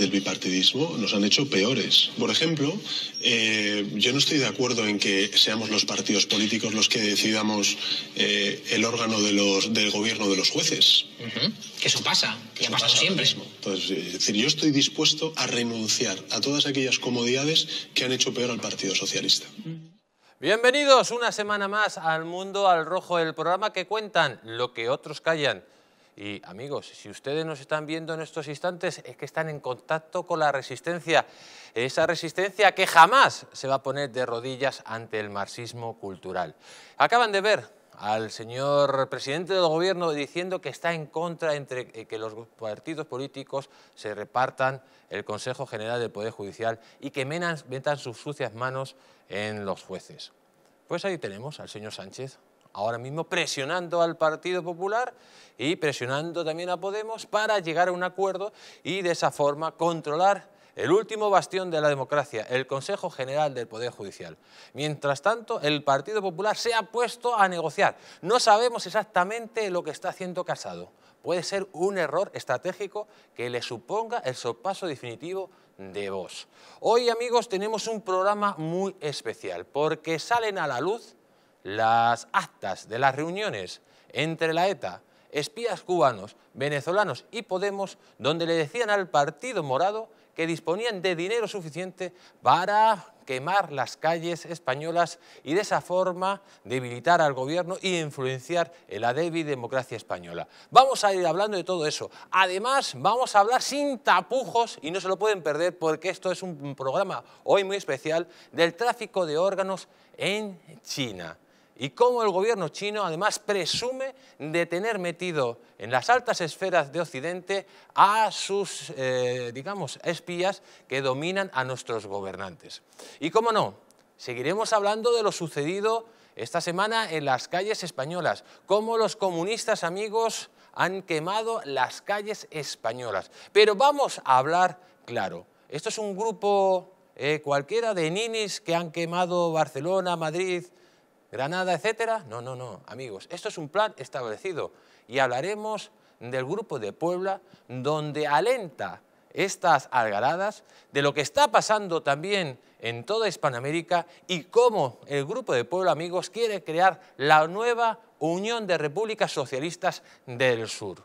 del bipartidismo nos han hecho peores. Por ejemplo, eh, yo no estoy de acuerdo en que seamos los partidos políticos los que decidamos eh, el órgano del gobierno de los jueces. Que eso pasa, que, ha pasado siempre. Eh, es decir, yo estoy dispuesto a renunciar a todas aquellas comodidades que han hecho peor al Partido Socialista. Bienvenidos una semana más al Mundo al Rojo, el programa que cuentan lo que otros callan. Y amigos, si ustedes nos están viendo en estos instantes, es que están en contacto con la resistencia, esa resistencia que jamás se va a poner de rodillas ante el marxismo cultural. Acaban de ver al señor presidente del gobierno diciendo que está en contra entre eh, que los partidos políticos se repartan el Consejo General del Poder Judicial y que metan sus sucias manos en los jueces. Pues ahí tenemos al señor Sánchez, ahora mismo presionando al Partido Popular y presionando también a Podemos para llegar a un acuerdo y de esa forma controlar el último bastión de la democracia, el Consejo General del Poder Judicial. Mientras tanto, el Partido Popular se ha puesto a negociar. No sabemos exactamente lo que está haciendo Casado. Puede ser un error estratégico que le suponga el sorpaso definitivo de vos. Hoy, amigos, tenemos un programa muy especial porque salen a la luz las actas de las reuniones entre la ETA, espías cubanos, venezolanos y Podemos, donde le decían al Partido Morado que disponían de dinero suficiente para quemar las calles españolas y de esa forma debilitar al gobierno y influenciar en la débil democracia española. Vamos a ir hablando de todo eso. Además, vamos a hablar sin tapujos y no se lo pueden perder porque esto es un programa hoy muy especial del tráfico de órganos en China y cómo el gobierno chino además presume de tener metido en las altas esferas de Occidente a sus, eh, digamos, espías que dominan a nuestros gobernantes. Y cómo no, seguiremos hablando de lo sucedido esta semana en las calles españolas, cómo los comunistas amigos han quemado las calles españolas. Pero vamos a hablar claro. Esto es un grupo eh, cualquiera de ninis que han quemado Barcelona, Madrid, Granada, etcétera. No, no, no, amigos, esto es un plan establecido y hablaremos del grupo de Puebla donde alenta estas algaradas, de lo que está pasando también en toda Hispanoamérica y cómo el Grupo de Puebla Amigos quiere crear la nueva Unión de Repúblicas Socialistas del Sur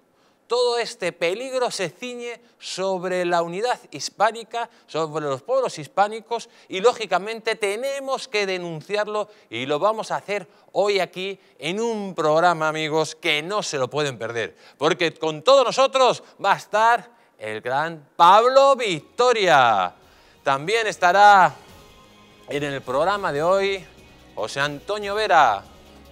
todo este peligro se ciñe sobre la unidad hispánica, sobre los pueblos hispánicos y lógicamente tenemos que denunciarlo y lo vamos a hacer hoy aquí en un programa, amigos, que no se lo pueden perder, porque con todos nosotros va a estar el gran Pablo Victoria. También estará en el programa de hoy José Antonio Vera,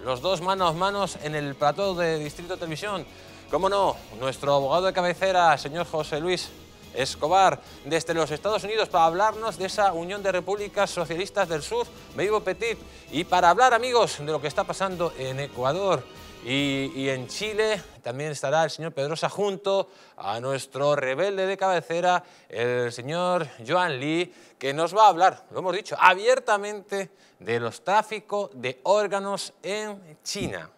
los dos manos a manos en el plató de Distrito Televisión. Cómo no, nuestro abogado de cabecera, señor José Luis Escobar, desde los Estados Unidos para hablarnos de esa Unión de Repúblicas Socialistas del Sur, me Vivo Petit, y para hablar, amigos, de lo que está pasando en Ecuador. Y, en Chile también estará el señor Pedrosa junto a nuestro rebelde de cabecera, el señor Joan Lee, que nos va a hablar, lo hemos dicho, abiertamente de los tráficos de órganos en China.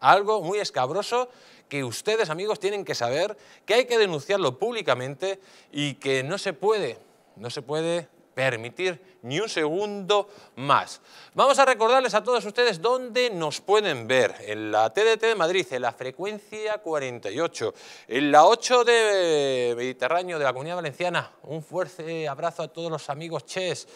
Algo muy escabroso que ustedes, amigos, tienen que saber, que hay que denunciarlo públicamente y que no se puede, no se puede permitir ni un segundo más. Vamos a recordarles a todos ustedes dónde nos pueden ver. En la TDT de Madrid, en la frecuencia 48, en la 8 de Mediterráneo de la Comunidad Valenciana. Un fuerte abrazo a todos los amigos Ches.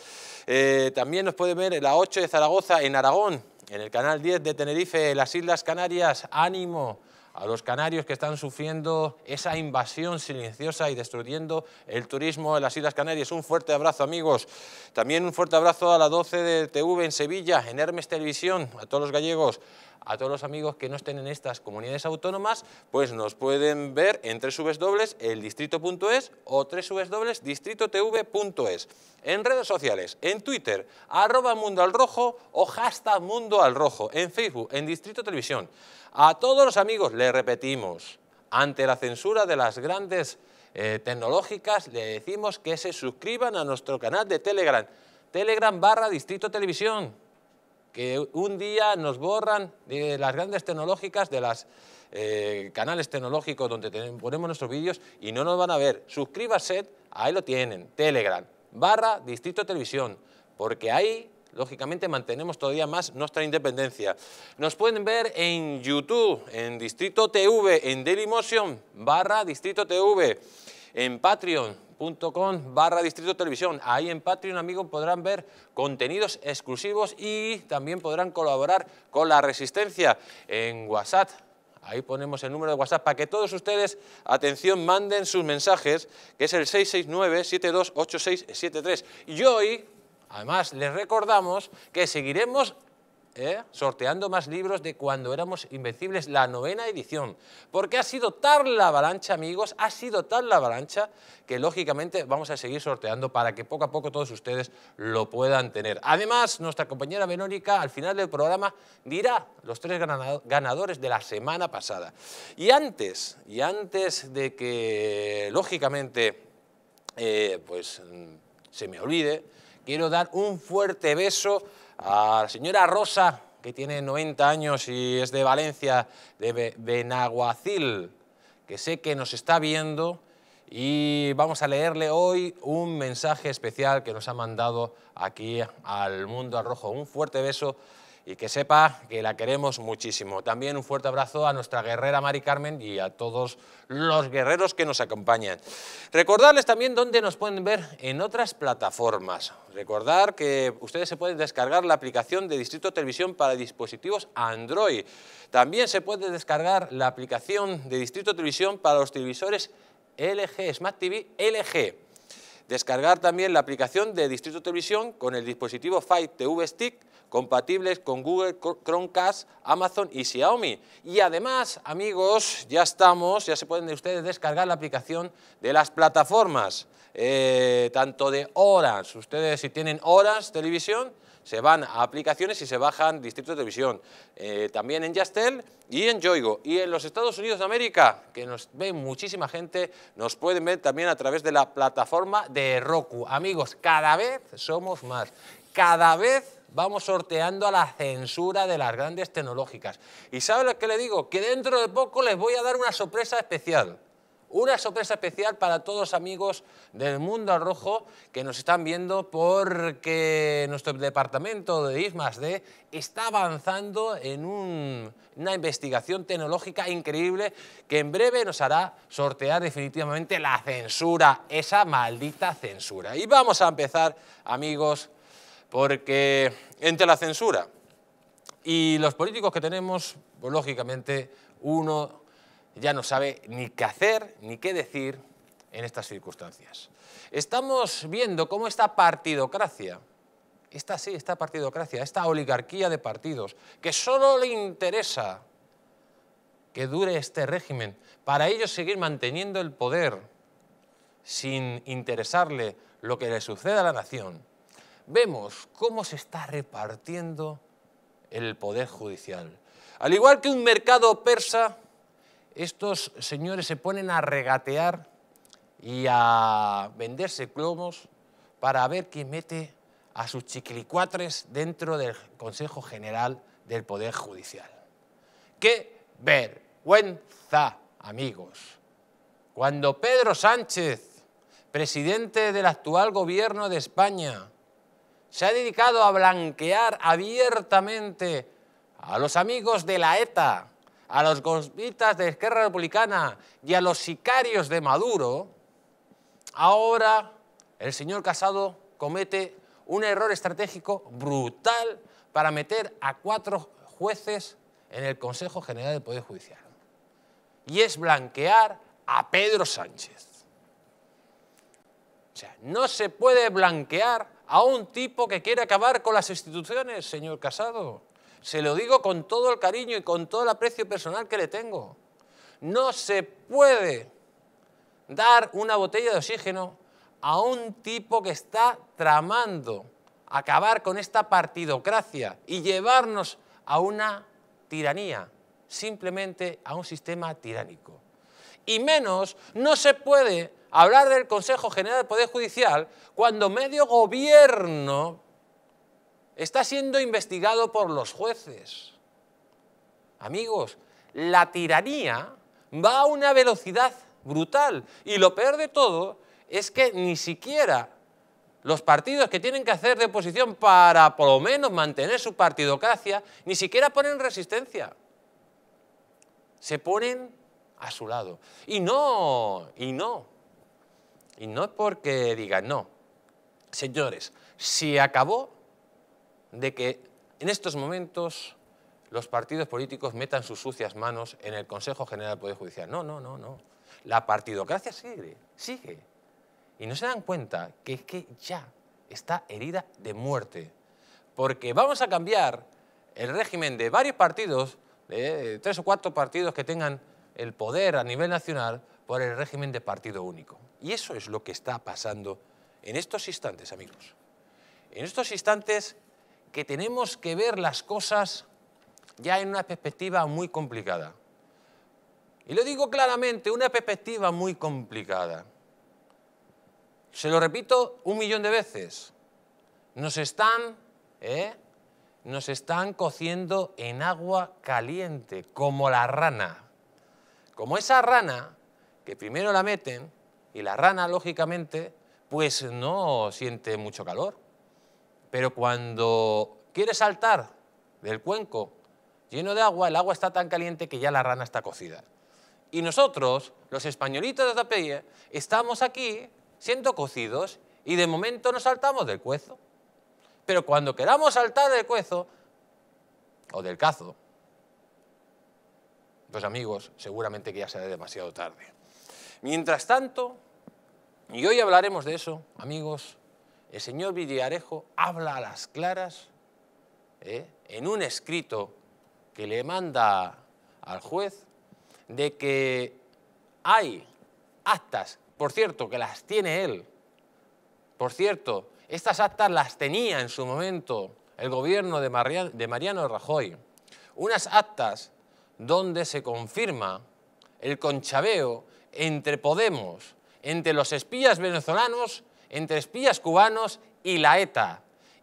Eh, también nos pueden ver en la 8 de Zaragoza, en Aragón, en el canal 10 de Tenerife, en las Islas Canarias. ¡Ánimo! a los canarios que están sufriendo esa invasión silenciosa y destruyendo el turismo en las Islas Canarias. Un fuerte abrazo, amigos. También un fuerte abrazo a la 12 de TV en Sevilla, en Hermes Televisión, a todos los gallegos, a todos los amigos que no estén en estas comunidades autónomas, pues nos pueden ver en www.eldistrito.es o www.distritotv.es. En redes sociales, en Twitter, arroba Mundo al Rojo o hashtag Mundo al Rojo, en Facebook, en Distrito Televisión. A todos los amigos le repetimos, ante la censura de las grandes eh, tecnológicas, le decimos que se suscriban a nuestro canal de Telegram, Telegram barra Distrito Televisión que un día nos borran de las grandes tecnológicas, de los eh, canales tecnológicos donde ponemos nuestros vídeos y no nos van a ver. Suscríbase, ahí lo tienen, Telegram, barra Distrito Televisión, porque ahí, lógicamente, mantenemos todavía más nuestra independencia. Nos pueden ver en YouTube, en Distrito TV, en Dailymotion, barra Distrito TV, en Patreon, com barra distrito televisión. Ahí en Patreon, amigos, podrán ver contenidos exclusivos y también podrán colaborar con la Resistencia en WhatsApp. Ahí ponemos el número de WhatsApp para que todos ustedes, atención, manden sus mensajes, que es el 669-728673. Y hoy, además, les recordamos que seguiremos ¿eh? sorteando más libros de cuando éramos invencibles, la novena edición. Porque ha sido tal la avalancha, amigos, ha sido tal la avalancha que lógicamente vamos a seguir sorteando para que poco a poco todos ustedes lo puedan tener. Además, nuestra compañera Verónica al final del programa dirá los tres ganadores de la semana pasada. Y antes, y antes de que lógicamente eh, pues, mm, se me olvide, quiero dar un fuerte beso a la señora Rosa, que tiene 90 años y es de Valencia, de Benaguacil, que sé que nos está viendo y vamos a leerle hoy un mensaje especial que nos ha mandado aquí al Mundo Rojo. Un fuerte beso y que sepa que la queremos muchísimo. También un fuerte abrazo a nuestra guerrera Mari Carmen y a todos los guerreros que nos acompañan. Recordarles también dónde nos pueden ver en otras plataformas. Recordar que ustedes se pueden descargar la aplicación de Distrito Televisión para dispositivos Android. También se puede descargar la aplicación de Distrito Televisión para los televisores LG, Smart TV LG. Descargar también la aplicación de Distrito Televisión con el dispositivo Fight TV Stick compatibles con Google Chromecast, Amazon y Xiaomi. Y además, amigos, ya estamos, ya se pueden ustedes descargar la aplicación de las plataformas, eh, tanto de horas, ustedes si tienen horas, Televisión, se van a aplicaciones y se bajan distritos de Televisión, eh, también en Yastel y en Yoigo. Y en los Estados Unidos de América, que nos ven muchísima gente, nos pueden ver también a través de la plataforma de Roku. Amigos, cada vez somos más, cada vez vamos sorteando a la censura de las grandes tecnológicas. ¿Y ¿saben lo que le digo? Que dentro de poco les voy a dar una sorpresa especial. Una sorpresa especial para todos amigos del mundo al rojo que nos están viendo porque nuestro departamento de I+.D. está avanzando en una investigación tecnológica increíble que en breve nos hará sortear definitivamente la censura, esa maldita censura. Y vamos a empezar, amigos, porque entre la censura y los políticos que tenemos, pues, lógicamente uno ya no sabe ni qué hacer ni qué decir en estas circunstancias. Estamos viendo cómo esta partidocracia, esta esta partidocracia, esta oligarquía de partidos, que solo le interesa que dure este régimen, para ellos seguir manteniendo el poder sin interesarle lo que le suceda a la nación, vemos cómo se está repartiendo el poder judicial. Al igual que un mercado persa, estos señores se ponen a regatear y a venderse clomos para ver quién mete a sus chiquilicuatres dentro del Consejo General del Poder Judicial. ¡Qué vergüenza, amigos! Cuando Pedro Sánchez, presidente del actual gobierno de España, se ha dedicado a blanquear abiertamente a los amigos de la ETA, a los golpistas de Esquerra Republicana y a los sicarios de Maduro, ahora el señor Casado comete un error estratégico brutal para meter a cuatro jueces en el Consejo General del Poder Judicial. Y es blanquear a Pedro Sánchez. O sea, no se puede blanquear a un tipo que quiere acabar con las instituciones, señor Casado. Se lo digo con todo el cariño y con todo el aprecio personal que le tengo. No se puede dar una botella de oxígeno a un tipo que está tramando acabar con esta partidocracia y llevarnos a una tiranía, simplemente a un sistema tiránico. Y menos no se puede hablar del Consejo General del Poder Judicial cuando medio gobierno está siendo investigado por los jueces. Amigos, la tiranía va a una velocidad brutal y lo peor de todo es que ni siquiera los partidos que tienen que hacer de oposición para por lo menos mantener su partidocracia, ni siquiera ponen resistencia. Se ponen a su lado. Y no, y no, y no porque digan, no, señores, si acabó de que en estos momentos los partidos políticos metan sus sucias manos en el Consejo General del Poder Judicial. No, no, no, no. La partidocracia sigue, sigue. Y no se dan cuenta que es que ya está herida de muerte. Porque vamos a cambiar el régimen de varios partidos, de tres o cuatro partidos que tengan el poder a nivel nacional, por el régimen de partido único. Y eso es lo que está pasando en estos instantes, amigos. En estos instantes que tenemos que ver las cosas ya en una perspectiva muy complicada. Y lo digo claramente, una perspectiva muy complicada. Se lo repito un millón de veces. Nos están, ¿eh? Nos están cociendo en agua caliente, como la rana. Como esa rana que primero la meten y la rana, lógicamente, pues no siente mucho calor. Pero cuando quiere saltar del cuenco lleno de agua, el agua está tan caliente que ya la rana está cocida. Y nosotros, los españolitos de tapia, estamos aquí siendo cocidos y de momento nos saltamos del cuezo. Pero cuando queramos saltar del cuezo o del cazo, los pues amigos, seguramente que ya será demasiado tarde. Mientras tanto, y hoy hablaremos de eso, amigos, el señor Villarejo habla a las claras ¿eh? en un escrito que le manda al juez de que hay actas, por cierto, que las tiene él, por cierto, estas actas las tenía en su momento el gobierno de, de Mariano Rajoy, unas actas donde se confirma el conchabeo entre Podemos, entre los espías venezolanos, entre espías cubanos y la ETA.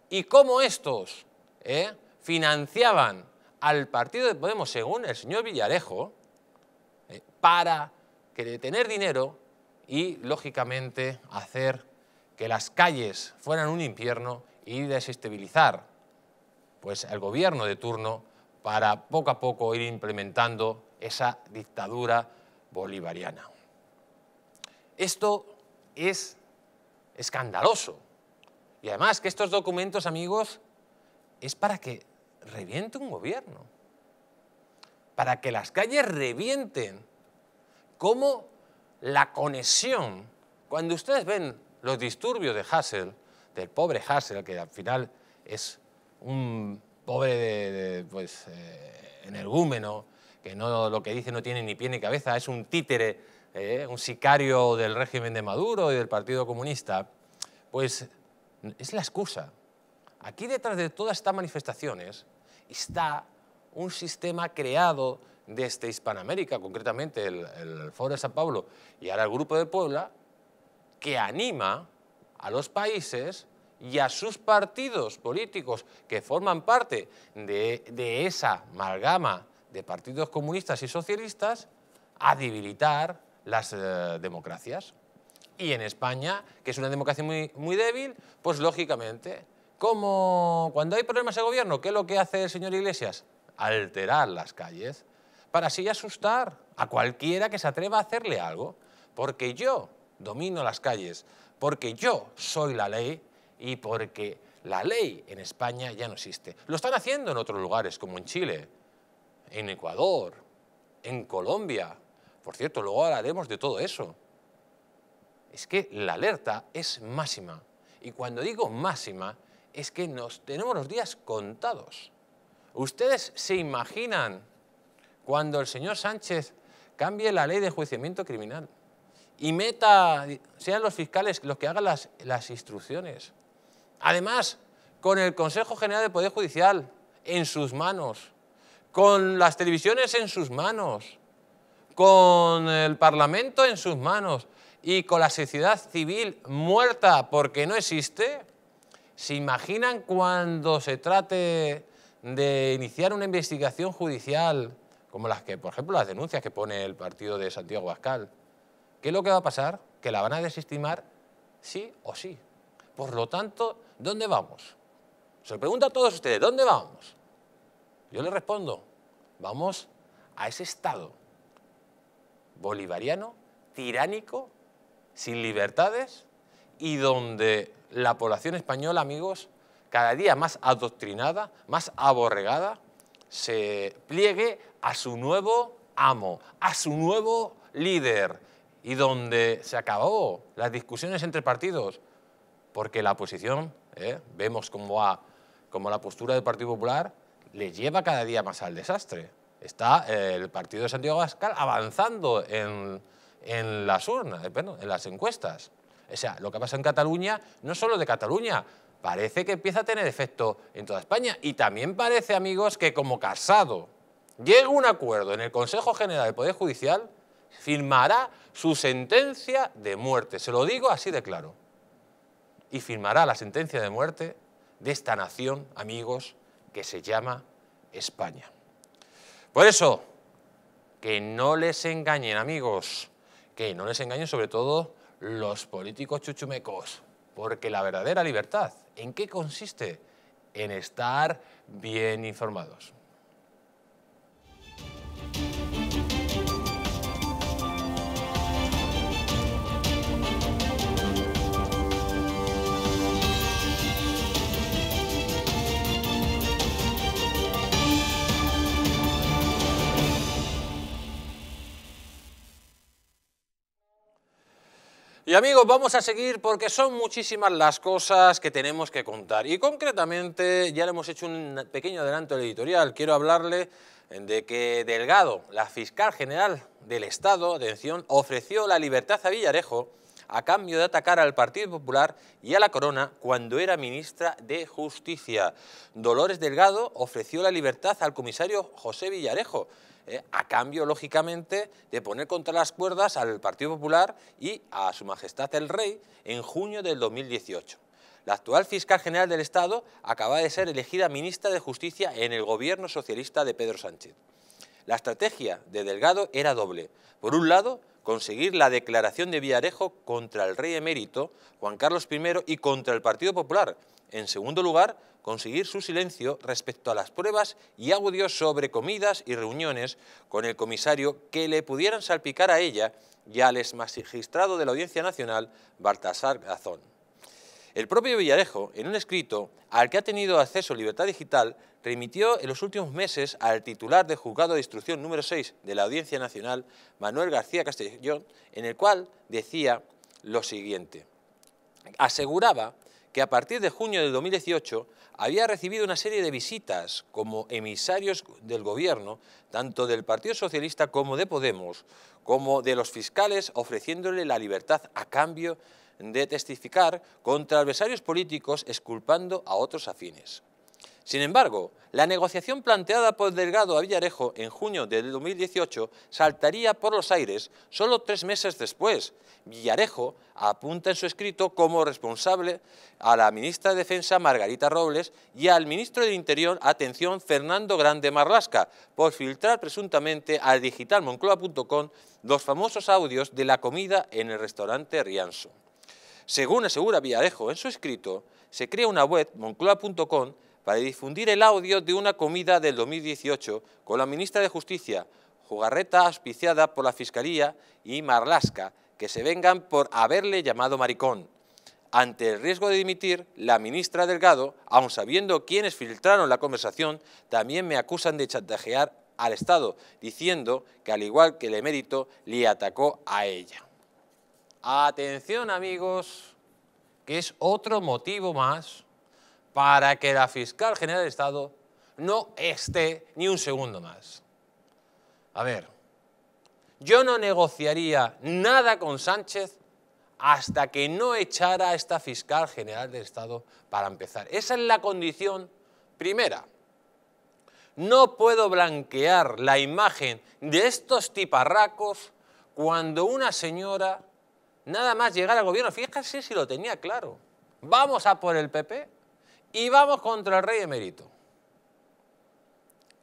Y cómo estos eh, financiaban al partido de Podemos, según el señor Villarejo, eh, para tener dinero y, lógicamente, hacer que las calles fueran un infierno y desestabilizar pues, el gobierno de turno para poco a poco ir implementando esa dictadura bolivariana. Esto es escandaloso. Y además que estos documentos, amigos, es para que reviente un gobierno. Para que las calles revienten. Como la conexión. Cuando ustedes ven los disturbios de Hassel, del pobre Hassel, que al final es un pobre pues, eh, energúmeno, que no, lo que dice no tiene ni pie ni cabeza, es un títere eh, un sicario del régimen de Maduro y del Partido Comunista, pues es la excusa. Aquí detrás de todas estas manifestaciones está un sistema creado desde este Hispanoamérica, concretamente el, Foro de San Pablo y ahora el Grupo de Puebla, que anima a los países y a sus partidos políticos que forman parte de, esa amalgama de partidos comunistas y socialistas a debilitar las eh, democracias. Y en España, que es una democracia muy, muy débil, pues lógicamente, como cuando hay problemas de gobierno, ¿qué es lo que hace el señor Iglesias? Alterar las calles para así asustar a cualquiera que se atreva a hacerle algo. Porque yo domino las calles, porque yo soy la ley y porque la ley en España ya no existe. Lo están haciendo en otros lugares, como en Chile, en Ecuador, en Colombia, por cierto, luego hablaremos de todo eso. Es que la alerta es máxima. Y cuando digo máxima, es que nos tenemos los días contados. ¿Ustedes se imaginan cuando el señor Sánchez cambie la ley de enjuiciamiento criminal y meta, sean los fiscales los que hagan las, instrucciones? Además, con el Consejo General de Poder Judicial en sus manos, con las televisiones en sus manos, con el Parlamento en sus manos y con la sociedad civil muerta porque no existe, ¿se imaginan cuando se trate de iniciar una investigación judicial como las que, por ejemplo, las denuncias que pone el partido de Santiago Bascal? ¿Qué es lo que va a pasar? Que la van a desestimar sí o sí. Por lo tanto, ¿dónde vamos? Se lo pregunto a todos ustedes, ¿dónde vamos? Yo les respondo, vamos a ese estado bolivariano, tiránico, sin libertades y donde la población española, amigos, cada día más adoctrinada, más aborregada, se pliegue a su nuevo amo, a su nuevo líder y donde se acabó las discusiones entre partidos, porque la oposición, ¿eh? vemos como, como la postura del Partido Popular, le lleva cada día más al desastre está eh, el partido de Santiago Gascal avanzando en, las urnas, eh, en las encuestas. O sea, lo que pasa en Cataluña, no solo de Cataluña, parece que empieza a tener efecto en toda España. Y también parece, amigos, que como Casado llega un acuerdo en el Consejo General del Poder Judicial, firmará su sentencia de muerte. Se lo digo así de claro. Y firmará la sentencia de muerte de esta nación, amigos, que se llama España. Por eso, que no les engañen, amigos, que no les engañen sobre todo los políticos chuchumecos, porque la verdadera libertad, ¿en qué consiste? En estar bien informados. Y amigos, vamos a seguir porque son muchísimas las cosas que tenemos que contar. Y concretamente, ya le hemos hecho un pequeño adelanto al editorial. Quiero hablarle de que Delgado, la fiscal general del Estado, atención, ofreció la libertad a Villarejo a cambio de atacar al Partido Popular y a la Corona cuando era ministra de Justicia. Dolores Delgado ofreció la libertad al comisario José Villarejo, eh, a cambio, lógicamente, de poner contra las cuerdas al Partido Popular y a Su Majestad el Rey en junio del 2018. La actual fiscal general del Estado acaba de ser elegida ministra de Justicia en el gobierno socialista de Pedro Sánchez. La estrategia de Delgado era doble. Por un lado, conseguir la declaración de Villarejo contra el rey emérito Juan Carlos I y contra el Partido Popular. En segundo lugar, conseguir su silencio respecto a las pruebas y audios sobre comidas y reuniones con el comisario que le pudieran salpicar a ella y al exmagistrado de la Audiencia Nacional, Baltasar Gazón. El propio Villarejo, en un escrito al que ha tenido acceso Libertad Digital, remitió en los últimos meses al titular de Juzgado de Instrucción número 6 de la Audiencia Nacional, Manuel García Castellón, en el cual decía lo siguiente. Aseguraba que a partir de junio de 2018 había recibido una serie de visitas como emisarios del gobierno, tanto del Partido Socialista como de Podemos, como de los fiscales ofreciéndole la libertad a cambio de testificar contra adversarios políticos exculpando a otros afines. Sin embargo, la negociación planteada por Delgado a Villarejo en junio de 2018 saltaría por los aires solo tres meses después. Villarejo apunta en su escrito como responsable a la ministra de Defensa Margarita Robles y al ministro del Interior, atención, Fernando Grande Marlasca, por filtrar presuntamente al digitalmoncloa.com los famosos audios de la comida en el restaurante Rianso. Según asegura Villarejo en su escrito, se crea una web, moncloa.com, para difundir el audio de una comida del 2018 con la ministra de Justicia, jugarreta auspiciada por la Fiscalía y Marlasca, que se vengan por haberle llamado maricón. Ante el riesgo de dimitir, la ministra Delgado, aun sabiendo quiénes filtraron la conversación, también me acusan de chantajear al Estado, diciendo que al igual que el emérito, le atacó a ella. Atención amigos, que es otro motivo más para que la fiscal general de Estado no esté ni un segundo más. A ver, yo no negociaría nada con Sánchez hasta que no echara a esta fiscal general de Estado para empezar. Esa es la condición primera. No puedo blanquear la imagen de estos tiparracos cuando una señora, nada más llegar al gobierno, fíjese si lo tenía claro, vamos a por el PP, y vamos contra el rey emérito.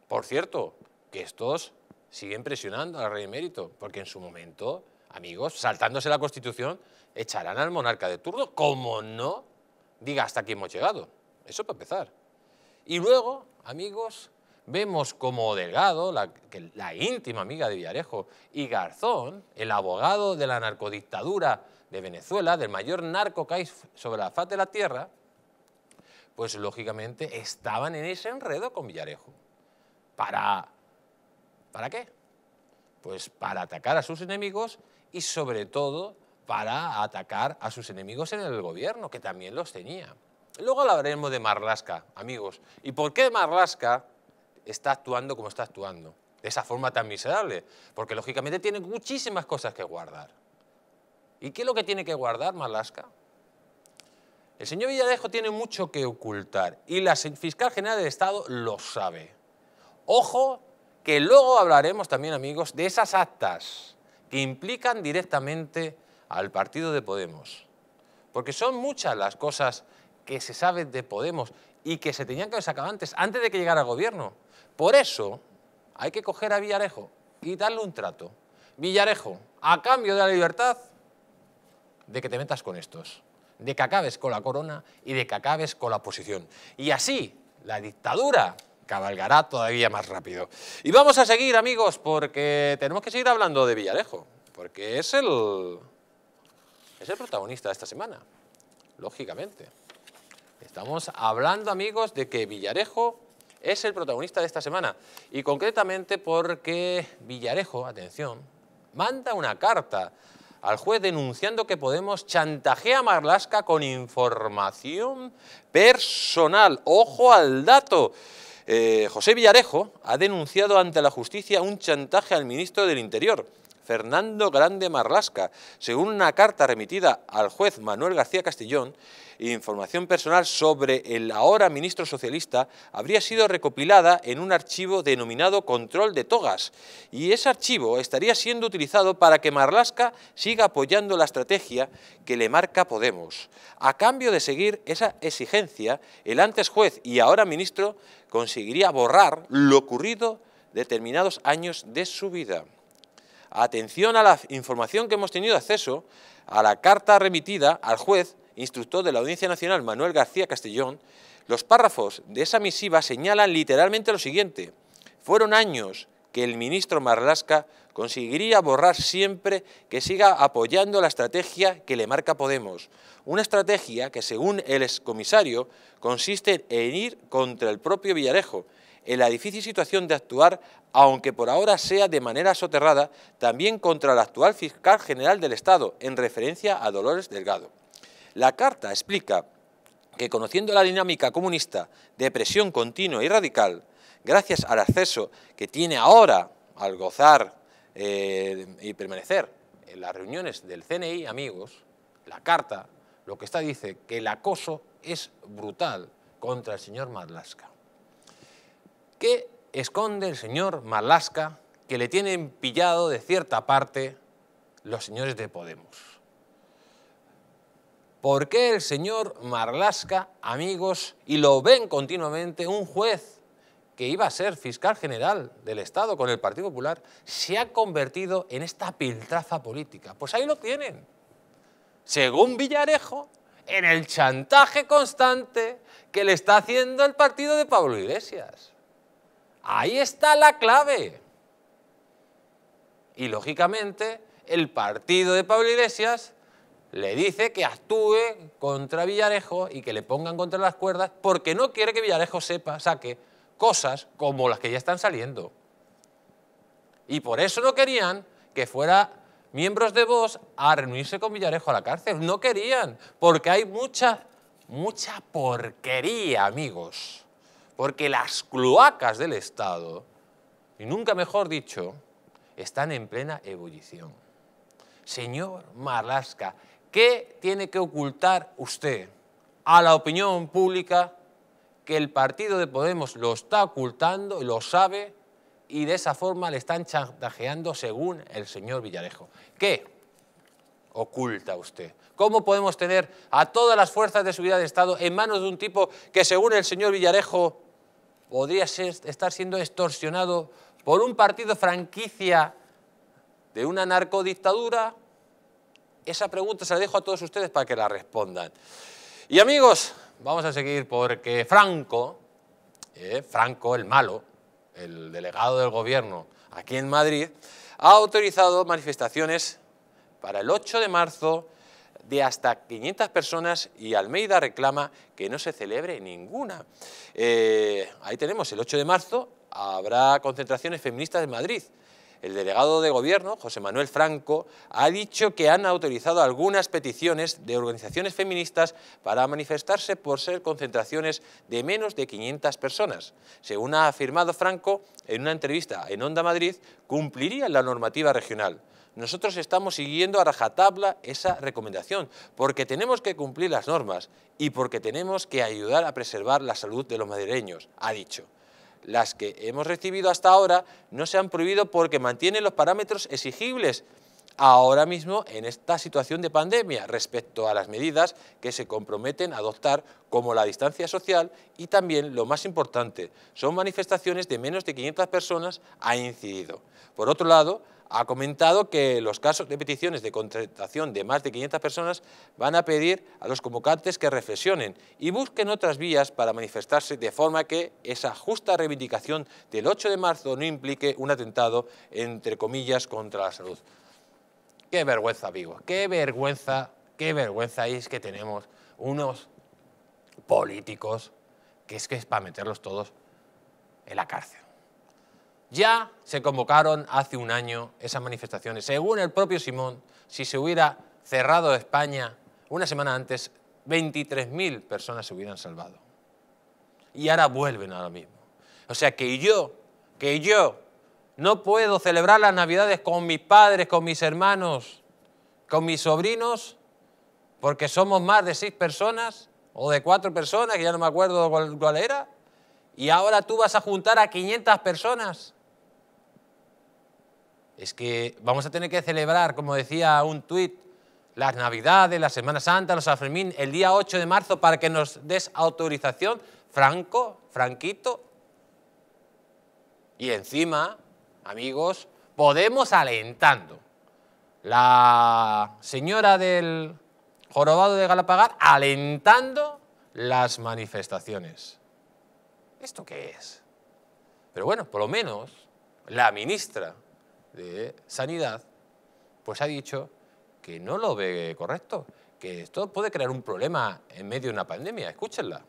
Por cierto, que estos siguen presionando al rey emérito, porque en su momento, amigos, saltándose la Constitución, echarán al monarca de turno, como no diga hasta aquí hemos llegado. Eso para empezar. Y luego, amigos, vemos como Delgado, la, la, íntima amiga de Villarejo, y Garzón, el abogado de la narcodictadura de Venezuela, del mayor narco que hay sobre la faz de la tierra, pues lógicamente estaban en ese enredo con Villarejo. ¿Para, ¿Para qué? Pues para atacar a sus enemigos y sobre todo para atacar a sus enemigos en el gobierno, que también los tenía. Luego hablaremos de Marlasca, amigos. ¿Y por qué Marlasca está actuando como está actuando? De esa forma tan miserable. Porque lógicamente tiene muchísimas cosas que guardar. ¿Y qué es lo que tiene que guardar Marlasca? El señor Villarejo tiene mucho que ocultar y la fiscal general del Estado lo sabe. Ojo, que luego hablaremos también, amigos, de esas actas que implican directamente al partido de Podemos. Porque son muchas las cosas que se saben de Podemos y que se tenían que sacar antes, antes de que llegara al gobierno. Por eso hay que coger a Villarejo y darle un trato. Villarejo, a cambio de la libertad, de que te metas con estos de que acabes con la corona y de que acabes con la oposición. Y así la dictadura cabalgará todavía más rápido. Y vamos a seguir, amigos, porque tenemos que seguir hablando de Villarejo, porque es el, es el protagonista de esta semana, lógicamente. Estamos hablando, amigos, de que Villarejo es el protagonista de esta semana, y concretamente porque Villarejo, atención, manda una carta al juez denunciando que Podemos chantajea a Marlaska con información personal. ¡Ojo al dato! Eh, José Villarejo ha denunciado ante la justicia un chantaje al ministro del Interior. Fernando Grande Marlasca, según una carta remitida al juez Manuel García Castellón, información personal sobre el ahora ministro socialista habría sido recopilada en un archivo denominado Control de Togas y ese archivo estaría siendo utilizado para que Marlasca siga apoyando la estrategia que le marca Podemos. A cambio de seguir esa exigencia, el antes juez y ahora ministro conseguiría borrar lo ocurrido determinados años de su vida. Atención a la información que hemos tenido acceso a la carta remitida al juez instructor de la Audiencia Nacional Manuel García Castellón, los párrafos de esa misiva señalan literalmente lo siguiente. Fueron años que el ministro Marlasca conseguiría borrar siempre que siga apoyando la estrategia que le marca Podemos. Una estrategia que, según el excomisario, consiste en ir contra el propio Villarejo, en la difícil situación de actuar, aunque por ahora sea de manera soterrada, también contra el actual fiscal general del Estado, en referencia a Dolores Delgado. La carta explica que conociendo la dinámica comunista de presión continua y radical, gracias al acceso que tiene ahora al gozar eh, y permanecer en las reuniones del CNI, amigos, la carta lo que está dice que el acoso es brutal contra el señor Madlaska. ¿Qué esconde el señor Marlasca que le tienen pillado de cierta parte los señores de Podemos? ¿Por qué el señor Marlasca, amigos, y lo ven continuamente, un juez que iba a ser fiscal general del Estado con el Partido Popular, se ha convertido en esta piltrafa política? Pues ahí lo tienen. Según Villarejo, en el chantaje constante que le está haciendo el partido de Pablo Iglesias. Ahí está la clave. Y lógicamente el partido de Pablo Iglesias le dice que actúe contra Villarejo y que le pongan contra las cuerdas porque no quiere que Villarejo sepa, saque cosas como las que ya están saliendo. Y por eso no querían que fuera miembros de Vos a reunirse con Villarejo a la cárcel. No querían, porque hay mucha, mucha porquería, amigos. Porque las cloacas del Estado, y nunca mejor dicho, están en plena ebullición. Señor Marlasca, ¿qué tiene que ocultar usted a la opinión pública que el partido de Podemos lo está ocultando, lo sabe y de esa forma le están chantajeando según el señor Villarejo? ¿Qué oculta usted? ¿Cómo podemos tener a todas las fuerzas de seguridad de Estado en manos de un tipo que según el señor Villarejo podría estar siendo extorsionado por un partido franquicia de una narcodictadura? Esa pregunta se la dejo a todos ustedes para que la respondan. Y amigos, vamos a seguir porque Franco, eh, Franco el malo, el delegado del gobierno aquí en Madrid, ha autorizado manifestaciones para el 8 de marzo de hasta 500 personas y Almeida reclama que no se celebre ninguna. Eh, ahí tenemos, el 8 de marzo habrá concentraciones feministas en Madrid. El delegado de gobierno, José Manuel Franco, ha dicho que han autorizado algunas peticiones de organizaciones feministas para manifestarse por ser concentraciones de menos de 500 personas. Según ha afirmado Franco en una entrevista en Onda Madrid, cumplirían la normativa regional nosotros estamos siguiendo a rajatabla esa recomendación, porque tenemos que cumplir las normas y porque tenemos que ayudar a preservar la salud de los madrileños, ha dicho. Las que hemos recibido hasta ahora no se han prohibido porque mantienen los parámetros exigibles ahora mismo en esta situación de pandemia respecto a las medidas que se comprometen a adoptar como la distancia social y también, lo más importante, son manifestaciones de menos de 500 personas ha incidido. Por otro lado, ha comentado que los casos de peticiones de contratación de más de 500 personas van a pedir a los convocantes que reflexionen y busquen otras vías para manifestarse de forma que esa justa reivindicación del 8 de marzo no implique un atentado, entre comillas, contra la salud. Qué vergüenza, amigo, qué vergüenza, qué vergüenza es que tenemos unos políticos que es que es para meterlos todos en la cárcel. Ya se convocaron hace un año esas manifestaciones. Según el propio Simón, si se hubiera cerrado España una semana antes, 23.000 personas se hubieran salvado. Y ahora vuelven ahora mismo. O sea que yo, que yo no puedo celebrar las Navidades con mis padres, con mis hermanos, con mis sobrinos, porque somos más de seis personas o de cuatro personas, que ya no me acuerdo cuál, cuál era, y ahora tú vas a juntar a 500 personas es que vamos a tener que celebrar, como decía un tuit, las Navidades, la Semana Santa, los Sanfermín, el día 8 de marzo para que nos des autorización, Franco, Franquito. Y encima, amigos, Podemos alentando. La señora del jorobado de Galapagar alentando las manifestaciones. ¿Esto qué es? Pero bueno, por lo menos la ministra de Sanidad, pues ha dicho que no lo ve correcto, que esto puede crear un problema en medio de una pandemia. Escúchenla.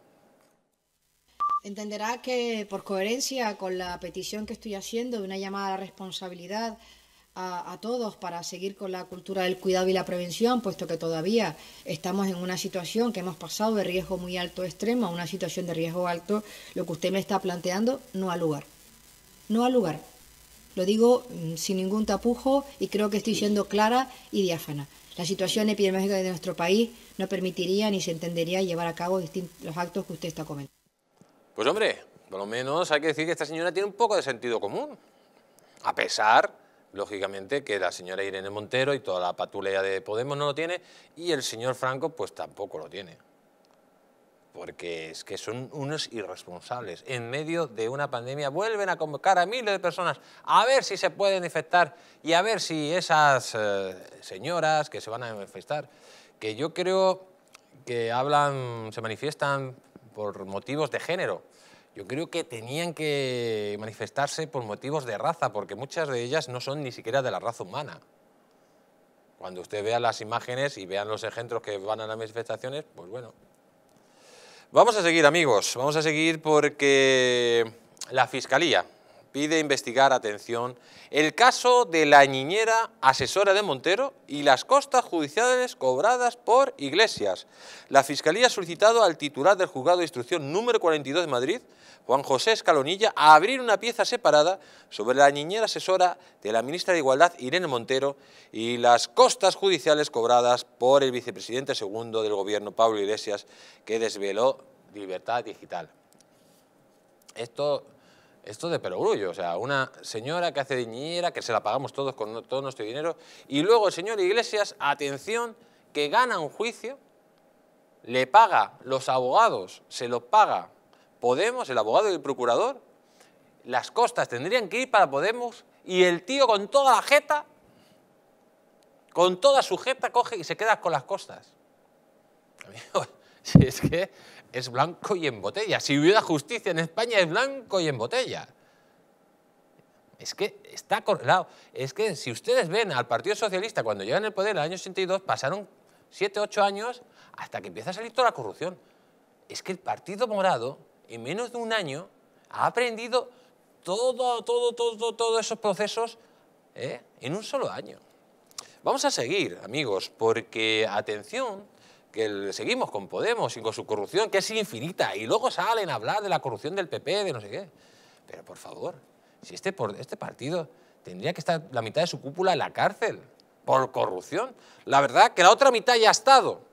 Entenderá que por coherencia con la petición que estoy haciendo de una llamada a la responsabilidad a, todos para seguir con la cultura del cuidado y la prevención, puesto que todavía estamos en una situación que hemos pasado de riesgo muy alto extremo a una situación de riesgo alto, lo que usted me está planteando no ha lugar. No ha lugar. Lo digo mm, sin ningún tapujo y creo que estoy siendo clara y diáfana. La situación epidemiológica de nuestro país no permitiría ni se entendería llevar a cabo los actos que usted está comentando. Pues hombre, por lo menos hay que decir que esta señora tiene un poco de sentido común. A pesar, lógicamente, que la señora Irene Montero y toda la patulea de Podemos no lo tiene y el señor Franco pues tampoco lo tiene porque es que son unos irresponsables. En medio de una pandemia vuelven a convocar a miles de personas a ver si se pueden infectar y a ver si esas eh, señoras que se van a manifestar, que yo creo que hablan, se manifiestan por motivos de género. Yo creo que tenían que manifestarse por motivos de raza, porque muchas de ellas no son ni siquiera de la raza humana. Cuando usted vea las imágenes y vean los ejemplos que van a las manifestaciones, pues bueno, Vamos a seguir, amigos, vamos a seguir porque la Fiscalía pide investigar, atención, el caso de la niñera asesora de Montero y las costas judiciales cobradas por Iglesias. La Fiscalía ha solicitado al titular del Juzgado de Instrucción número 42 de Madrid Juan José Escalonilla a abrir una pieza separada sobre la niñera asesora de la ministra de Igualdad Irene Montero y las costas judiciales cobradas por el vicepresidente segundo del gobierno Pablo Iglesias que desveló Libertad Digital. Esto, esto de perogrullo, o sea, una señora que hace niñera, que se la pagamos todos con todo nuestro dinero y luego el señor Iglesias, atención, que gana un juicio, le paga los abogados, se lo paga Podemos, el abogado y el procurador, las costas tendrían que ir para Podemos y el tío con toda la jeta, con toda su jeta coge y se queda con las costas. es que es blanco y en botella. Si hubiera justicia en España es blanco y en botella. Es que está correlado. Es que si ustedes ven al Partido Socialista cuando llegan el poder en el año 82, pasaron 7, 8 años hasta que empieza a salir toda la corrupción. Es que el Partido Morado en menos de un año, ha aprendido todo, todo, todo, todos esos procesos ¿eh? en un solo año. Vamos a seguir, amigos, porque atención, que seguimos con Podemos y con su corrupción, que es infinita, y luego salen a hablar de la corrupción del PP, de no sé qué. Pero por favor, si este, este partido tendría que estar la mitad de su cúpula en la cárcel por corrupción, la verdad que la otra mitad ya ha estado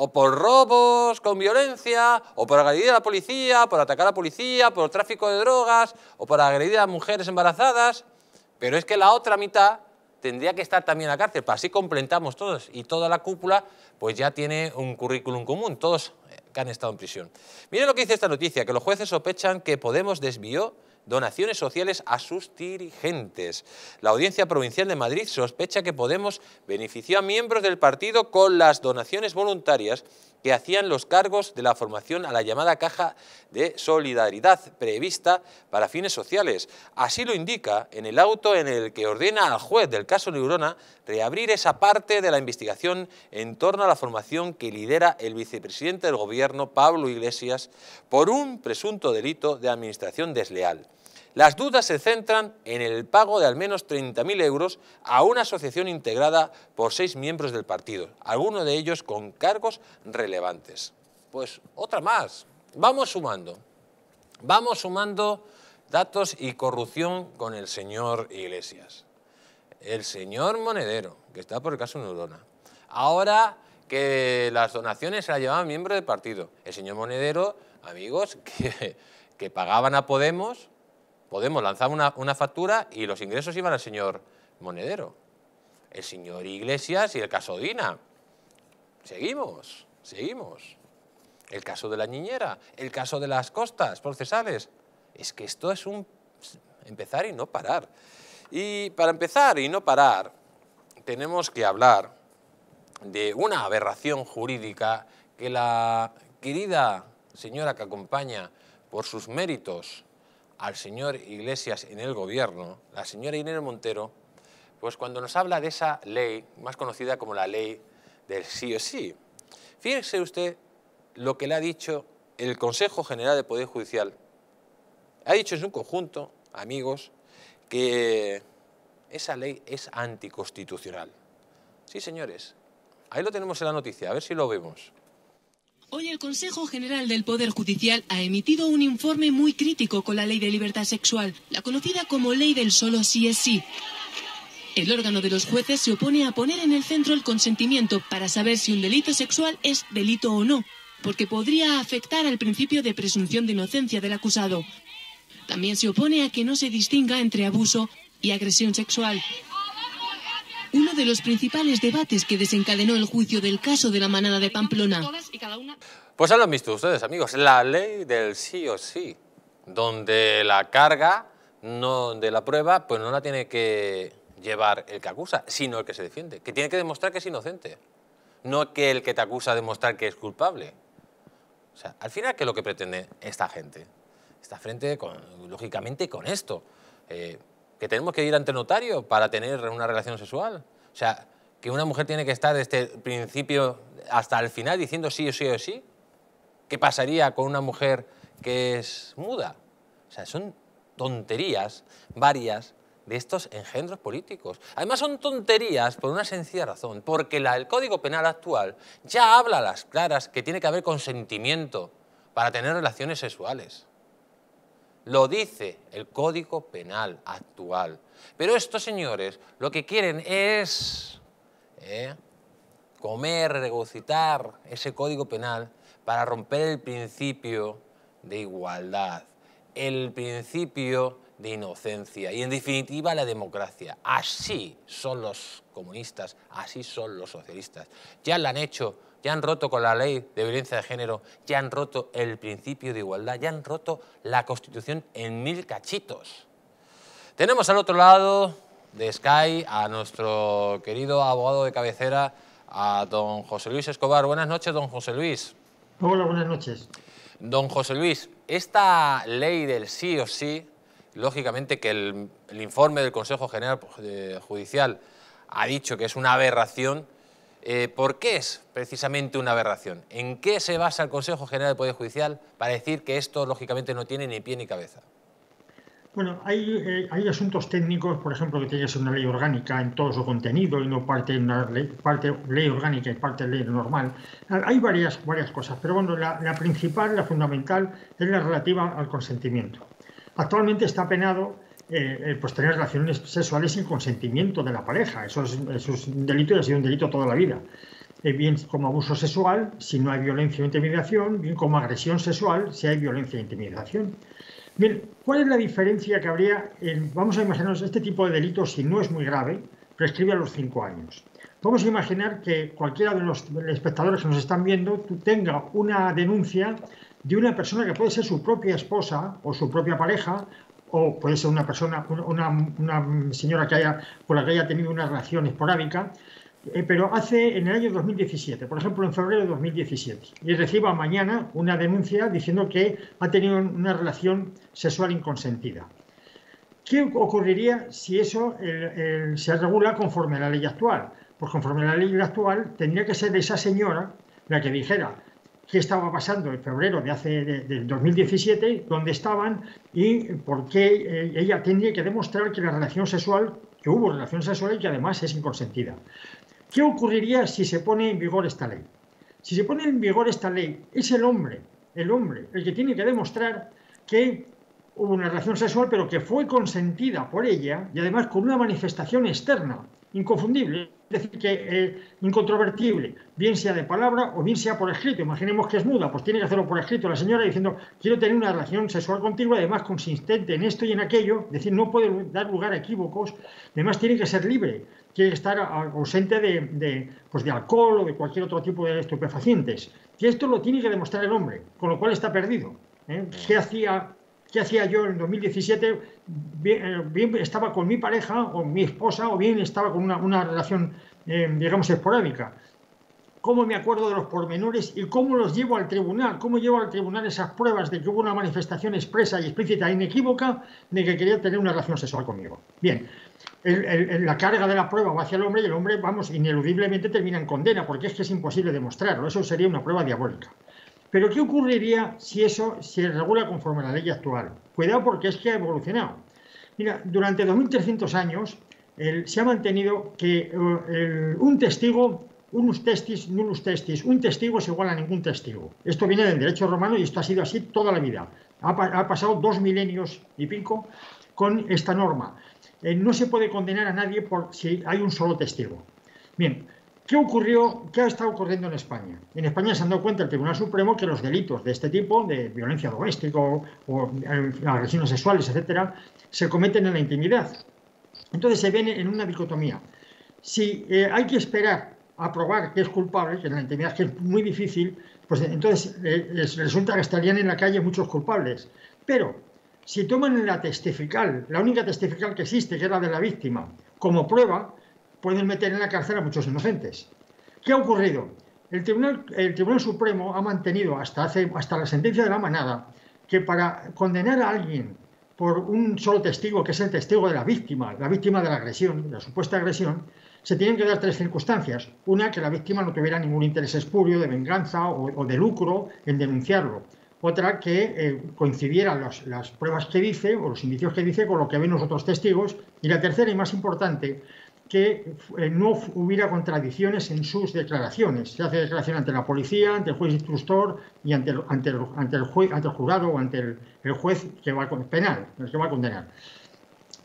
o por robos con violencia, o por agredir a la policía, por atacar a la policía, por tráfico de drogas, o por agredir a mujeres embarazadas. Pero es que la otra mitad tendría que estar también en la cárcel, para pues así completamos todos. Y toda la cúpula pues ya tiene un currículum común, todos eh, que han estado en prisión. Miren lo que dice esta noticia, que los jueces sospechan que Podemos desvió donaciones sociales a sus dirigentes. La Audiencia Provincial de Madrid sospecha que Podemos benefició a miembros del partido con las donaciones voluntarias que hacían los cargos de la formación a la llamada caja de solidaridad prevista para fines sociales. Así lo indica en el auto en el que ordena al juez del caso Neurona reabrir esa parte de la investigación en torno a la formación que lidera el vicepresidente del gobierno, Pablo Iglesias, por un presunto delito de administración desleal. Las dudas se centran en el pago de al menos 30.000 euros a una asociación integrada por seis miembros del partido, algunos de ellos con cargos relevantes. Pues otra más. Vamos sumando. Vamos sumando datos y corrupción con el señor Iglesias. El señor Monedero, que está por el caso Neurona. Ahora que las donaciones se las llevaban miembros del partido. El señor Monedero, amigos, que pagaban a Podemos Podemos lanzar una, factura y los ingresos iban al señor Monedero, el señor Iglesias y el caso Dina. Seguimos, seguimos. El caso de la niñera, el caso de las costas procesales. Es que esto es un empezar y no parar. Y para empezar y no parar, tenemos que hablar de una aberración jurídica que la querida señora que acompaña por sus méritos al señor Iglesias en el gobierno, la señora Inés Montero, pues cuando nos habla de esa ley, más conocida como la ley del sí o sí, fíjese usted lo que le ha dicho el Consejo General de Poder Judicial. Ha dicho en su conjunto, amigos, que esa ley es anticonstitucional. Sí, señores, ahí lo tenemos en la noticia, a ver si lo vemos. Hoy el Consejo General del Poder Judicial ha emitido un informe muy crítico con la ley de libertad sexual, la conocida como ley del solo sí es sí. El órgano de los jueces se opone a poner en el centro el consentimiento para saber si un delito sexual es delito o no, porque podría afectar al principio de presunción de inocencia del acusado. También se opone a que no se distinga entre abuso y agresión sexual, uno de los principales debates que desencadenó el juicio del caso de la manada de Pamplona. Pues han visto ustedes, amigos, la ley del sí o sí, donde la carga no, de la prueba pues no la tiene que llevar el que acusa, sino el que se defiende, que tiene que demostrar que es inocente, no que el que te acusa demostrar que es culpable. O sea, al final, ¿qué es lo que pretende esta gente? Esta frente, con, lógicamente, con esto. Eh, que tenemos que ir ante notario para tener una relación sexual. O sea, que una mujer tiene que estar desde el principio hasta el final diciendo sí o sí o sí. ¿Qué pasaría con una mujer que es muda? O sea, son tonterías varias de estos engendros políticos. Además son tonterías por una sencilla razón, porque el Código Penal actual ya habla a las claras que tiene que haber consentimiento para tener relaciones sexuales. Lo dice el Código Penal actual. Pero estos señores lo que quieren es ¿eh? comer, regocitar ese Código Penal para romper el principio de igualdad, el principio de inocencia y en definitiva la democracia. Así son los comunistas, así son los socialistas. Ya lo han hecho ya han roto con la ley de violencia de género, ya han roto el principio de igualdad, ya han roto la Constitución en mil cachitos. Tenemos al otro lado de Sky a nuestro querido abogado de cabecera, a don José Luis Escobar. Buenas noches, don José Luis. Hola, buenas noches. Don José Luis, esta ley del sí o sí, lógicamente que el, informe del Consejo General eh, Judicial ha dicho que es una aberración, eh, ¿Por qué es precisamente una aberración? ¿En qué se basa el Consejo General del Poder Judicial para decir que esto, lógicamente, no tiene ni pie ni cabeza? Bueno, hay, eh, asuntos técnicos, por ejemplo, que tiene que ser una ley orgánica en todo su contenido y no parte de una ley, orgánica y parte ley normal. Hay varias, varias cosas, pero bueno, la principal, la fundamental, es la relativa al consentimiento. Actualmente está penado eh, pues tener relaciones sexuales sin consentimiento de la pareja. Eso es, un delito y ha sido un delito toda la vida. Eh, bien como abuso sexual, si no hay violencia o intimidación, bien como agresión sexual, si hay violencia e intimidación. Bien, ¿cuál es la diferencia que habría? En, vamos a imaginarnos, este tipo de delito, si no es muy grave, prescribe a los cinco años. Vamos a imaginar que cualquiera de los espectadores que nos están viendo tenga una denuncia de una persona que puede ser su propia esposa o su propia pareja o puede ser una persona, una, señora que haya, con la que haya tenido una relación esporádica, eh, pero hace en el año 2017, por ejemplo en febrero de 2017, y reciba mañana una denuncia diciendo que ha tenido una relación sexual inconsentida. ¿Qué ocurriría si eso se regula conforme a la ley actual? Pues conforme a la ley actual tendría que ser esa señora la que dijera, qué estaba pasando en febrero de hace del 2017, dónde estaban y por qué eh, ella tendría que demostrar que la relación sexual, que hubo relación sexual y que además es inconsentida. ¿Qué ocurriría si se pone en vigor esta ley? Si se pone en vigor esta ley, es el hombre, el hombre, el que tiene que demostrar que hubo una relación sexual, pero que fue consentida por ella y además con una manifestación externa, inconfundible, es decir, que eh, incontrovertible, bien sea de palabra o bien sea por escrito. Imaginemos que es muda, pues tiene que hacerlo por escrito la señora diciendo, quiero tener una relación sexual contigo, además consistente en esto y en aquello, es decir, no puede dar lugar a equívocos, además tiene que ser libre, tiene que estar ausente de, de, pues de alcohol o de cualquier otro tipo de estupefacientes. Y esto lo tiene que demostrar el hombre, con lo cual está perdido. ¿eh? ¿Qué hacía ¿Qué hacía yo en 2017? Eh, bien, estaba con mi pareja o mi esposa o bien estaba con una, relación, eh, digamos, esporádica. ¿Cómo me acuerdo de los pormenores y cómo los llevo al tribunal? ¿Cómo llevo al tribunal esas pruebas de que hubo una manifestación expresa y explícita e inequívoca de que quería tener una relación sexual conmigo? Bien, la carga de la prueba va hacia el hombre y el hombre, vamos, ineludiblemente termina en condena porque es que es imposible demostrarlo. Eso sería una prueba diabólica. Pero ¿qué ocurriría si eso se regula conforme a la ley actual? Cuidado porque es que ha evolucionado. Mira, durante 2.300 años se ha mantenido que eh, un testigo, unus testis, nullus testis, un testigo es igual a ningún testigo. Esto viene del derecho romano y esto ha sido así toda la vida. Ha, pasado dos milenios y pico con esta norma. Eh, no se puede condenar a nadie por si hay un solo testigo. Bien, ¿Qué ocurrió? ¿Qué estado ocurriendo en España? En España se han dado cuenta el Tribunal Supremo que los delitos de este tipo, de violencia doméstica o, eh, agresiones sexuales, etcétera, se cometen en la intimidad. Entonces se viene en una dicotomía. Si eh, hay que esperar a probar que es culpable, que en la intimidad que es muy difícil, pues entonces eh, resulta que estarían en la calle muchos culpables. Pero si toman la testifical, la única testifical que existe, que la de la víctima, como prueba, pueden meter en la cárcel a muchos inocentes. ¿Qué ha ocurrido? El Tribunal, el Tribunal Supremo ha mantenido hasta, hace, hasta la sentencia de la manada que para condenar a alguien por un solo testigo, que es el testigo de la víctima, la víctima de la agresión, la supuesta agresión, se tienen que dar tres circunstancias. Una, que la víctima no tuviera ningún interés espurio de venganza o, de lucro en denunciarlo. Otra, que eh, coincidieran las pruebas que dice o los indicios que dice con lo que ven los otros testigos. Y la tercera y más importante, que eh, no hubiera contradicciones en sus declaraciones. Se hace declaración ante la policía, ante el juez instructor y ante el, ante ante el, juez, jurado o ante el, juez que va penal, el que va a condenar.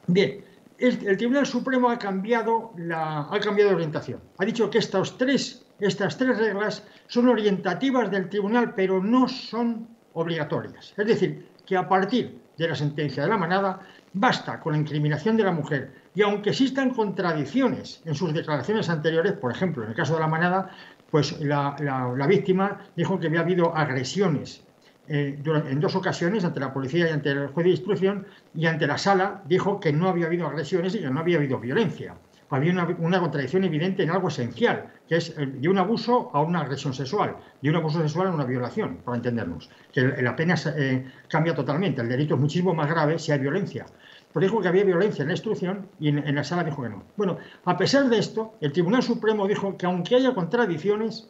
Bien, el, Tribunal Supremo ha cambiado, la, ha cambiado orientación. Ha dicho que tres, estas tres reglas son orientativas del tribunal, pero no son obligatorias. Es decir, que a partir de la sentencia de la manada, basta con la incriminación de la mujer y aunque existan contradicciones en sus declaraciones anteriores, por ejemplo, en el caso de la manada, pues la, la, víctima dijo que había habido agresiones eh, en dos ocasiones ante la policía y ante el juez de instrucción y ante la sala dijo que no había habido agresiones y que no había habido violencia había una, contradicción evidente en algo esencial, que es eh, de un abuso a una agresión sexual, de un abuso sexual a una violación, para entendernos, que la pena eh, cambia totalmente, el delito es muchísimo más grave si hay violencia. Pero dijo que había violencia en la instrucción y en, la sala dijo que no. Bueno, a pesar de esto, el Tribunal Supremo dijo que aunque haya contradicciones,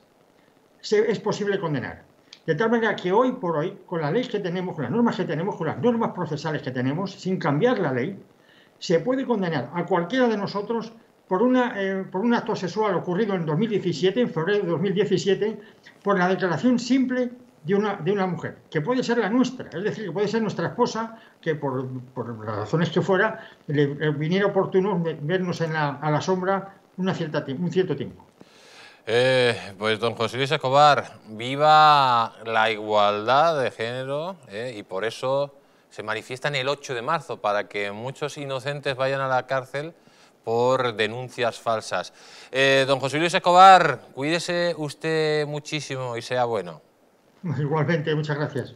es posible condenar. De tal manera que hoy por hoy, con la ley que tenemos, con las normas que tenemos, con las normas procesales que tenemos, sin cambiar la ley, se puede condenar a cualquiera de nosotros por, una, eh, por un acto sexual ocurrido en 2017, en febrero de 2017, por la declaración simple de una, de una mujer, que puede ser la nuestra, es decir, que puede ser nuestra esposa, que por, por las razones que fuera, le, viniera oportuno vernos en la, a la sombra una cierta, un cierto tiempo. Eh, pues don José Luis Escobar, viva la igualdad de género eh, y por eso se manifiesta en el 8 de marzo, para que muchos inocentes vayan a la cárcel por denuncias falsas. Eh, don José Luis Escobar, cuídese usted muchísimo y sea bueno. Igualmente, muchas gracias.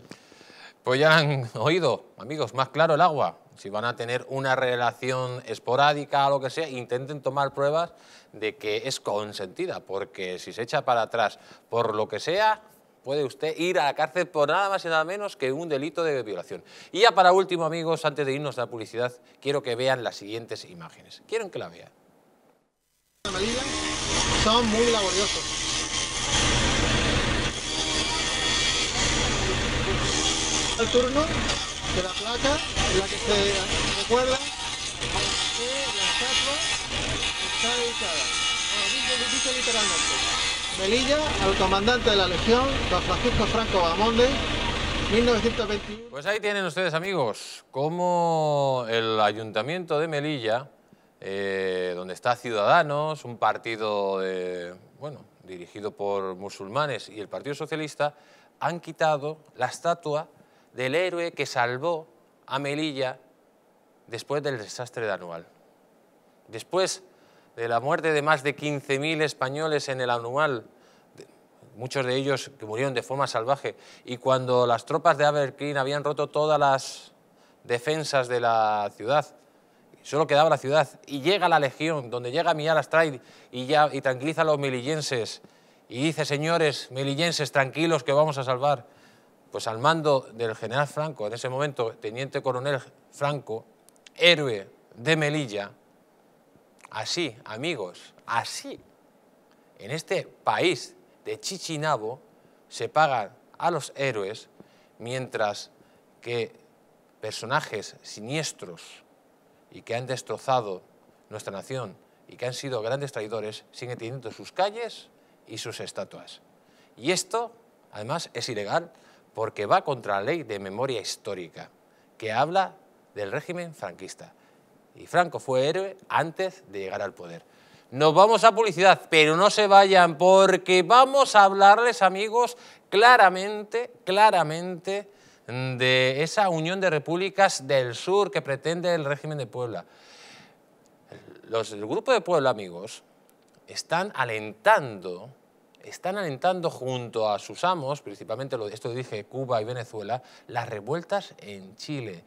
Pues ya han oído, amigos, más claro el agua. Si van a tener una relación esporádica o lo que sea, intenten tomar pruebas de que es consentida, porque si se echa para atrás por lo que sea, puede usted ir a la cárcel por nada más y nada menos que un delito de violación. Y ya para último, amigos, antes de irnos a la publicidad, quiero que vean las siguientes imágenes. Quieren que la vean. Son muy laboriosos. el turno de la placa en la que se recuerda que está ah, literalmente. Melilla al comandante de la Legión, don Francisco Franco Bamonde, 1921. Pues ahí tienen ustedes, amigos, cómo el Ayuntamiento de Melilla, eh, donde está Ciudadanos, un partido bueno, dirigido por musulmanes y el Partido Socialista, han quitado la estatua del héroe que salvó a Melilla después del desastre de Anual. Después de la muerte de más de 15.000 españoles en el anual, muchos de ellos que murieron de forma salvaje, y cuando las tropas de Aberdeen habían roto todas las defensas de la ciudad, solo quedaba la ciudad, y llega la legión, donde llega Mial Astray y, ya, y tranquiliza a los melillenses, y dice, señores melillenses, tranquilos que vamos a salvar. Pues al mando del general Franco, en ese momento teniente coronel Franco, héroe de Melilla, Así, amigos, así, en este país de Chichinabo se pagan a los héroes mientras que personajes siniestros y que han destrozado nuestra nación y que han sido grandes traidores siguen teniendo sus calles y sus estatuas. Y esto, además, es ilegal porque va contra la ley de memoria histórica, que habla del régimen franquista y Franco fue héroe antes de llegar al poder. Nos vamos a publicidad, pero no se vayan porque vamos a hablarles, amigos, claramente, claramente de esa unión de repúblicas del sur que pretende el régimen de Puebla. Los del Grupo de Puebla, amigos, están alentando, están alentando junto a sus amos, principalmente esto dije Cuba y Venezuela, las revueltas en Chile.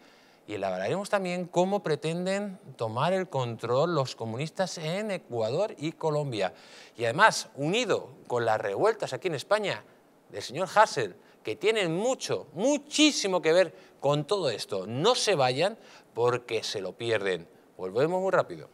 Y elaboraremos también cómo pretenden tomar el control los comunistas en Ecuador y Colombia. Y además, unido con las revueltas aquí en España del señor Hassel, que tienen mucho, muchísimo que ver con todo esto. No se vayan porque se lo pierden. Volvemos muy rápido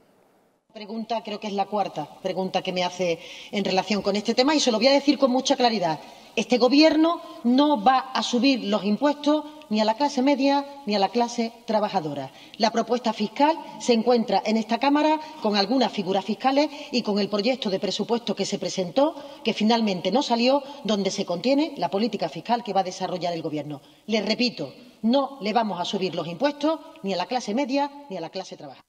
pregunta, creo que es la cuarta pregunta que me hace en relación con este tema y se lo voy a decir con mucha claridad. Este Gobierno no va a subir los impuestos ni a la clase media ni a la clase trabajadora. La propuesta fiscal se encuentra en esta Cámara con algunas figuras fiscales y con el proyecto de presupuesto que se presentó, que finalmente no salió, donde se contiene la política fiscal que va a desarrollar el Gobierno. Les repito, no le vamos a subir los impuestos ni a la clase media ni a la clase trabajadora.